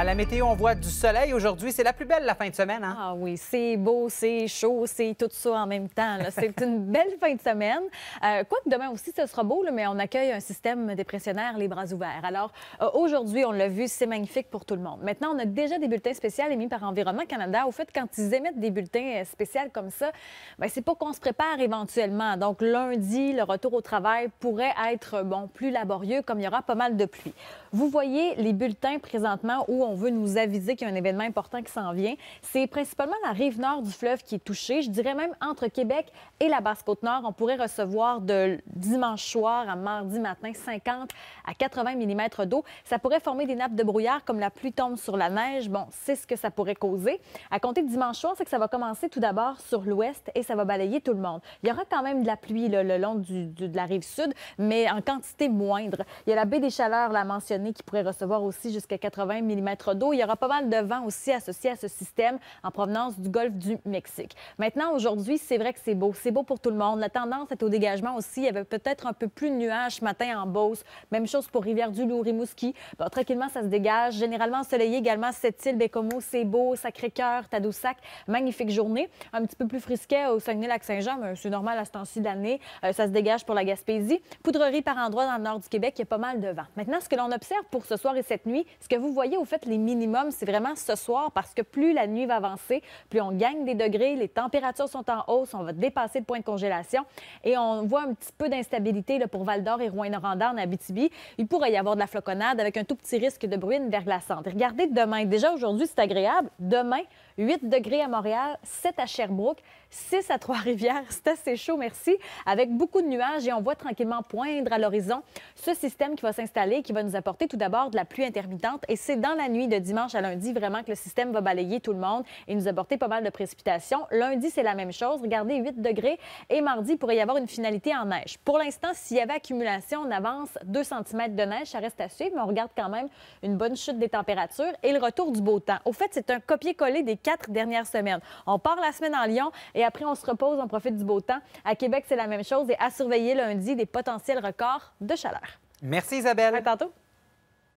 À la météo, on voit du soleil aujourd'hui. C'est la plus belle la fin de semaine. Hein? Ah oui, c'est beau, c'est chaud, c'est tout ça en même temps. C'est une belle fin de semaine. Euh, que demain aussi, ce sera beau, mais on accueille un système dépressionnaire les bras ouverts. Alors euh, aujourd'hui, on l'a vu, c'est magnifique pour tout le monde. Maintenant, on a déjà des bulletins spéciaux émis par Environnement Canada. Au fait, quand ils émettent des bulletins euh, spéciaux comme ça, ben, c'est pas qu'on se prépare éventuellement. Donc lundi, le retour au travail pourrait être bon plus laborieux comme il y aura pas mal de pluie. Vous voyez les bulletins présentement où on on veut nous aviser qu'il y a un événement important qui s'en vient. C'est principalement la rive nord du fleuve qui est touchée. Je dirais même entre Québec et la Basse-Côte-Nord, on pourrait recevoir de dimanche soir à mardi matin 50 à 80 mm d'eau. Ça pourrait former des nappes de brouillard comme la pluie tombe sur la neige. Bon, c'est ce que ça pourrait causer. À compter de dimanche soir, c'est que ça va commencer tout d'abord sur l'ouest et ça va balayer tout le monde. Il y aura quand même de la pluie le long de la rive sud, mais en quantité moindre. Il y a la baie des Chaleurs, la mentionnée, qui pourrait recevoir aussi jusqu'à 80 mm d'eau. Il y aura pas mal de vent aussi associé à ce système en provenance du golfe du Mexique. Maintenant, aujourd'hui, c'est vrai que c'est beau. C'est beau pour tout le monde. La tendance est au dégagement aussi. Il y avait peut-être un peu plus de nuages ce matin en Beauce. Même chose pour Rivière-du-Loup, Rimouski. Bon, tranquillement, ça se dégage. Généralement ensoleillé également, île îles Bécomo, c'est beau. Sacré-Cœur, Tadoussac, magnifique journée. Un petit peu plus frisquet au Saguenay-Lac-Saint-Jean, mais c'est normal à ce temps-ci d'année. Euh, ça se dégage pour la Gaspésie. Poudrerie par endroits dans le nord du Québec, il y a pas mal de vent. Maintenant, ce que l'on observe pour ce soir et cette nuit, ce que vous voyez au fait les minimums, c'est vraiment ce soir parce que plus la nuit va avancer, plus on gagne des degrés, les températures sont en hausse, on va dépasser le point de congélation et on voit un petit peu d'instabilité pour Val d'Or et rouyn noranda en Abitibi. Il pourrait y avoir de la floconnade avec un tout petit risque de bruine verglaçante. Regardez demain. Déjà aujourd'hui, c'est agréable. Demain, 8 degrés à Montréal, 7 à Sherbrooke, 6 à Trois-Rivières. C'est assez chaud, merci. Avec beaucoup de nuages et on voit tranquillement poindre à l'horizon ce système qui va s'installer, qui va nous apporter tout d'abord de la pluie intermittente. Et c'est dans la nuit de dimanche à lundi vraiment que le système va balayer tout le monde et nous apporter pas mal de précipitations. Lundi, c'est la même chose. Regardez, 8 degrés. Et mardi, pourrait y avoir une finalité en neige. Pour l'instant, s'il y avait accumulation, on avance 2 cm de neige. Ça reste à suivre, mais on regarde quand même une bonne chute des températures et le retour du beau temps. Au fait, c'est un copier-coller des quatre dernières semaines. On part la semaine en Lyon et après, on se repose, on profite du beau temps. À Québec, c'est la même chose. Et à surveiller lundi des potentiels records de chaleur. Merci Isabelle. À tantôt.